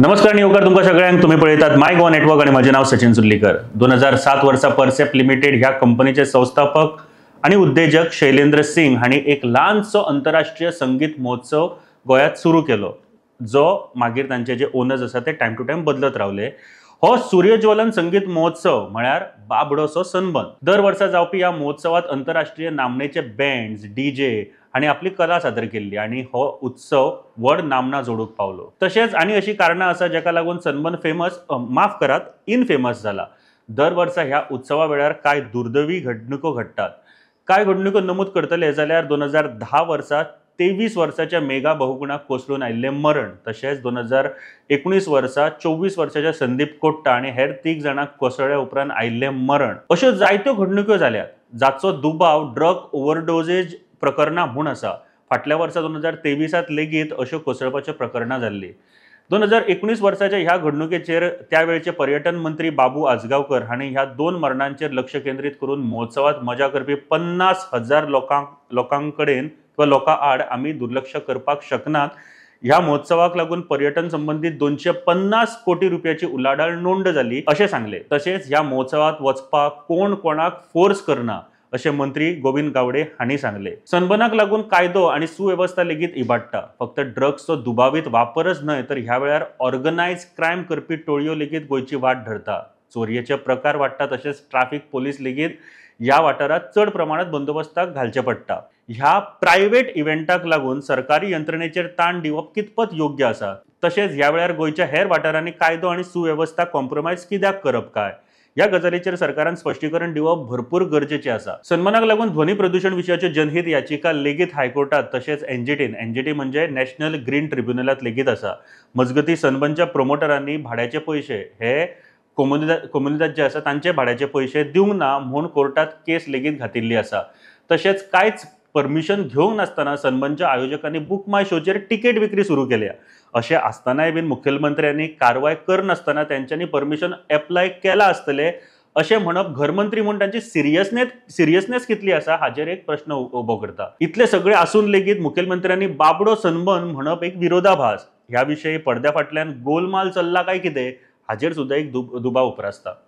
नमस्कार होकर तुमका सगळ्यांक तुम्ही पळयतात माय गोवा नेटवर्क आणि माझे नाव सचिन सुल्लीकर दोन हजार सात परसेप लिमिटेड ह्या कंपनीचे संस्थापक आणि उद्देजक शैलेंद्र सिंग हांणी एक ल्हानसो आंतरराष्ट्रीय संगीत महोत्सव गोयात सुरू केलो जो मागीर तांचे जे ओनर्स आसा ते टायम टू टायम बदलत रावले हो सूर्यज्वलन संगीत महोत्सव म्हळ्यार बाबडोसो सनबन दर वर्सा जावपी ह्या महोत्सवांत आंतरराष्ट्रीय नामनेचे बँड्स डी जे आनी आपली कला सादर केल्ली आनी हो उत्सव व्हड नामना जोडूंक पावलो तशेंच आनी अशीं कारणां आसा जाका लागून सनबन फेमस माफ करात इनफेमस जाला दर वर्सा ह्या उत्सवा वेळार कांय दुर्दैवी घडणुको घडटात कांय घडणुको नमूद करतले जाल्यार दोन हजार धा वर्सा तेवीस वर्षाच्या मेगा बहुगुणात कोसळून आयिल्लें मरण तशेंच दोन हजार एकुणीस वर्सा चोवीस वर्साच्या संदीप कोट्टा आनी हेर तीग जाणांक कोसळ्या उपरांत आयिल्लें मरण अश्यो जायत्यो घडणुक्यो जाल्यात जाचो दुबाव ड्रग ओवरडोजेज प्रकरणां म्हूण आसा फाटल्या वर्सा दोन हजार तेवीसांत लेगीत अश्यो कोसळपाच्यो प्रकरणां जाल्लीं दोन हजार एकोणीस वर्साच्या ह्या घडणुकेचेर त्यावेळचे पर्यटन मंत्री बाबू आजगावकर हांणी ह्या दोन मरणांचेर लक्ष केंद्रीत करून महोत्सवात मजा करपी पन्नास हजार लोकांक कडेन किंवा लोकां आड आम्ही दुर्लक्ष करपाक शकनात ह्या महोत्सवाक लागून पर्यटन संबंधित दोनशे पन्नास कोटी रुपयाची उलाढाल नोंद झाली असे सांगले तसेच ह्या महोत्सवात वचपाक कोण कोणाक फोर्स करना असे मंत्री गोविंद गावडे हांणी सांगले सनबनाक लागून कायदो आणि सुव्यवस्था लेगीत इबाडटा फक्त ड्रग्सचो दुबावीत वापरच न्हय तर ह्या वेळार ऑर्गनायज क्राईम करपी टोळयो लेगीत गोयची वाट धरता चोरयेचे प्रकार वाडटा तसेच ट्रॅफिक पोलीस लेगीत या वाठारात चड प्रमाणात बंदोबस्ताक घालचे पडटा ह्या प्रायव्हेट इव्हेंटाक लागून सरकारी यंत्रणेचेर ताण दिवप कितपत योग्य आसा तशेंच ह्या वेळार गोंयच्या हेर वाठारांनी कायदो आणि सुवेवस्था कॉम्प्रोमाइज कित्याक करप काय ह्या गजालीचेर सरकारान स्पष्टीकरण दिवप भरपूर गरजेचे आसा सन्मानाक लागून ध्वनी प्रदूषण विशयाच्यो जनहित याचिका लेगीत हायकोर्टात तशेंच एनजीटीन एनजीटी म्हणजे नॅशनल ग्रीन ट्रिब्युनलात लेगीत आसा मजगती सनबनच्या प्रमोटरांनी भाड्याचे पैसे हे कोमुनिदाद कोमुनिदाद जे आसा तांचे भाड्याचे पयशे दिवंक ना म्हूण कोर्टात केस लेगीत घातिल्ली आसा तशेंच कांयच परमिशन घेवंक नासतना सनबंदच्या आयोजकांनी बुक माय शोचेर तिकेट विक्री सुरू केल्या अशें आसतनाय बीन मुखेलमंत्र्यांनी कारवाय करनासतना तेंच्यांनी परमिशन एप्लाय केला आसतलें अशें म्हणप घरमंत्री म्हूण तांची सिरियसनेस सिरियसनेस कितली आसा हाचेर एक प्रश्न उबो करता इतलें सगळें आसून लेगीत मुखेलमंत्र्यांनी बाबडो सनबन म्हणप एक विरोधाभास ह्या विशयी पडद्या फाटल्यान गोलमाल चल्ला काय कितें હાજર સુદ્धा एक दुब दुबाव उप्रासता